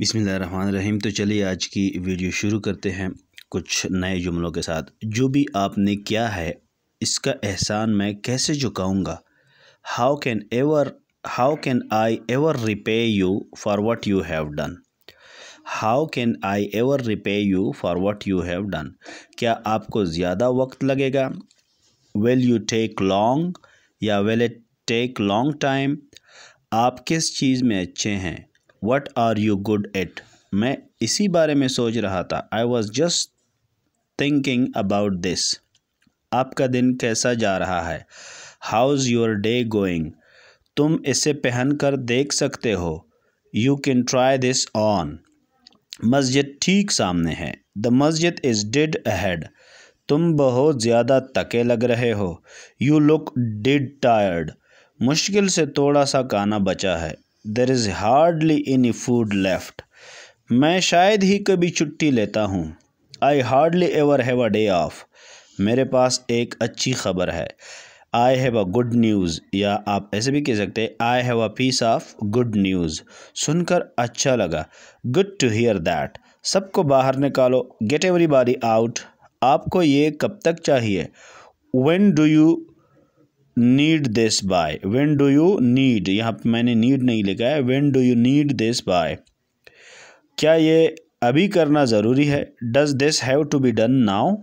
बिसमीम तो चलिए आज की वीडियो शुरू करते हैं कुछ नए जुमलों के साथ जो भी आपने किया है इसका एहसान मैं कैसे झुकाऊँगा how can ever how can I ever repay you for what you have done how can I ever repay you for what you have done क्या आपको ज़्यादा वक्त लगेगा विल यू टेक लॉन्ग या will it take long time आप किस चीज़ में अच्छे हैं what are you good at मैं इसी बारे में सोच रहा था I was just thinking about this आपका दिन कैसा जा रहा है how is your day going तुम इसे पहन कर देख सकते हो you can try this on मस्जिद ठीक सामने है द मस्जिद इज़ डिड अहेड तुम बहुत ज़्यादा तके लग रहे हो यू लुक डिड टायर्ड मुश्किल से थोड़ा सा काना बचा है there is hardly any food left मैं शायद ही कभी छुट्टी लेता हूँ I hardly ever have a day off मेरे पास एक अच्छी खबर है I have a good news या आप ऐसे भी कह सकते हैं I have a piece of good news सुनकर अच्छा लगा गुड टू हियर दैट सबको बाहर निकालो गेट एवरी बारी आउट आपको ये कब तक चाहिए when do you need this by when do you need यहाँ पर मैंने नीड नहीं लिखा है when do you need this by क्या ये अभी करना ज़रूरी है does this have to be done now